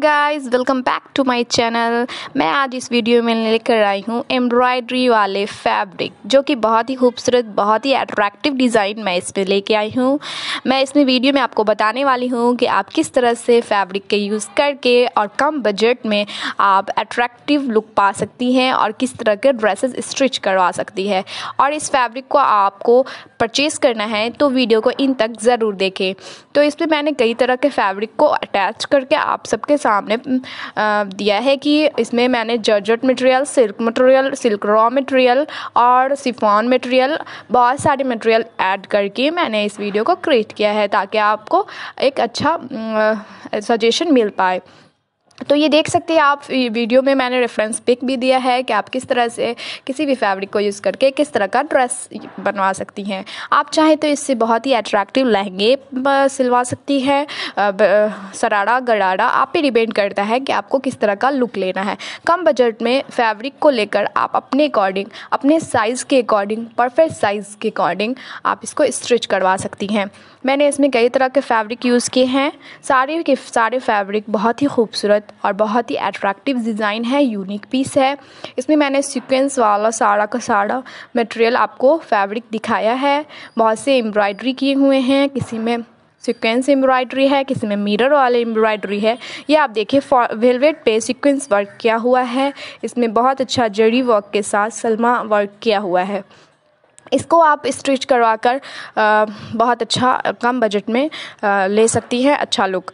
guys welcome back to my channel मैं आज इस वीडियो में लेकर आई हूँ एम्ब्रॉयडरी वाले फैब्रिक जो कि बहुत ही खूबसूरत बहुत ही अट्रैक्टिव डिज़ाइन मैं इसमें लेके आई हूँ मैं इसमें वीडियो में आपको बताने वाली हूँ कि आप किस तरह से फैब्रिक के यूज़ करके और कम बजट में आप अट्रैक्टिव लुक पा सकती हैं और किस तरह के ड्रेसेस स्टिच करवा सकती है और इस फैब्रिक को आपको परचेज़ करना है तो वीडियो को इन तक ज़रूर देखें तो इसमें मैंने कई तरह के फैब्रिक को अटैच करके आप सबके सामने दिया है कि इसमें मैंने georgette material silk material silk raw material और सिफॉन मटेरियल बहुत सारे मटेरियल ऐड करके मैंने इस वीडियो को क्रिएट किया है ताकि आपको एक अच्छा सजेशन मिल पाए तो ये देख सकते हैं आप वीडियो में मैंने रेफरेंस पिक भी दिया है कि आप किस तरह से किसी भी फैब्रिक को यूज़ करके किस तरह का ड्रेस बनवा सकती हैं आप चाहें तो इससे बहुत ही अट्रैक्टिव लहंगे सिलवा सकती हैं सरारा गरारा आप पे डिपेंड करता है कि आपको किस तरह का लुक लेना है कम बजट में फैब्रिक को लेकर आप अपने अकॉर्डिंग अपने साइज़ के अकॉर्डिंग परफेक्ट साइज़ के अकॉर्डिंग आप इसको स्ट्रिच करवा सकती हैं मैंने इसमें कई तरह के फैब्रिक यूज़ किए हैं सारे के सारे फैब्रिक बहुत ही खूबसूरत खूबसूरत और बहुत ही अट्रैक्टिव डिज़ाइन है यूनिक पीस है इसमें मैंने सीक्वेंस वाला साड़ा का साड़ा मटेरियल आपको फैब्रिक दिखाया है बहुत से एम्ब्रॉयडरी किए हुए हैं किसी में सीक्वेंस एम्ब्रॉयडरी है किसी में मिरर वाले एम्ब्रॉयडरी है ये आप देखिए वेलवेट पे सीक्वेंस वर्क किया हुआ है इसमें बहुत अच्छा जड़ी वर्क के साथ सलमा वर्क किया हुआ है इसको आप स्ट्रिच करवा कर आ, बहुत अच्छा कम बजट में आ, ले सकती हैं अच्छा लुक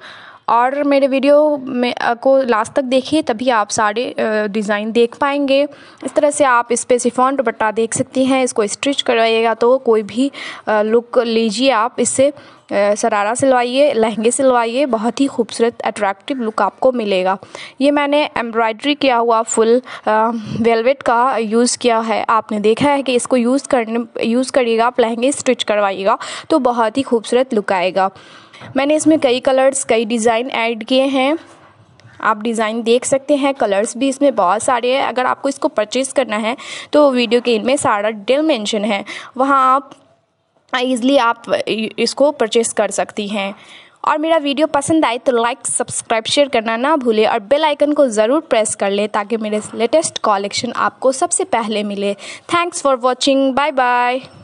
और मेरे वीडियो में को लास्ट तक देखिए तभी आप सारे डिज़ाइन देख पाएंगे इस तरह से आप इस पर सिफॉन दुपट्टा देख सकती हैं इसको स्ट्रिच करवाइएगा तो कोई भी लुक लीजिए आप इससे सरारा सिलवाइए लहंगे सिलवाइए बहुत ही खूबसूरत अट्रैक्टिव लुक आपको मिलेगा ये मैंने एम्ब्रॉयडरी किया हुआ फुल वेलवेट का यूज़ किया है आपने देखा है कि इसको यूज़ करने यूज़ करिएगा आप लहंगे स्टिच करवाइएगा तो बहुत ही खूबसूरत लुक आएगा मैंने इसमें कई कलर्स कई डिज़ाइन ऐड किए हैं आप डिज़ाइन देख सकते हैं कलर्स भी इसमें बहुत सारे हैं अगर आपको इसको परचेज़ करना है तो वीडियो के इनमें सारा डिटेल मेंशन है वहाँ आप ईज़िली आप इसको परचेज़ कर सकती हैं और मेरा वीडियो पसंद आए तो लाइक सब्सक्राइब शेयर करना ना भूले और बेल आइकन को ज़रूर प्रेस कर ले ताकि मेरे लेटेस्ट कलेक्शन आपको सबसे पहले मिले thanks for watching bye bye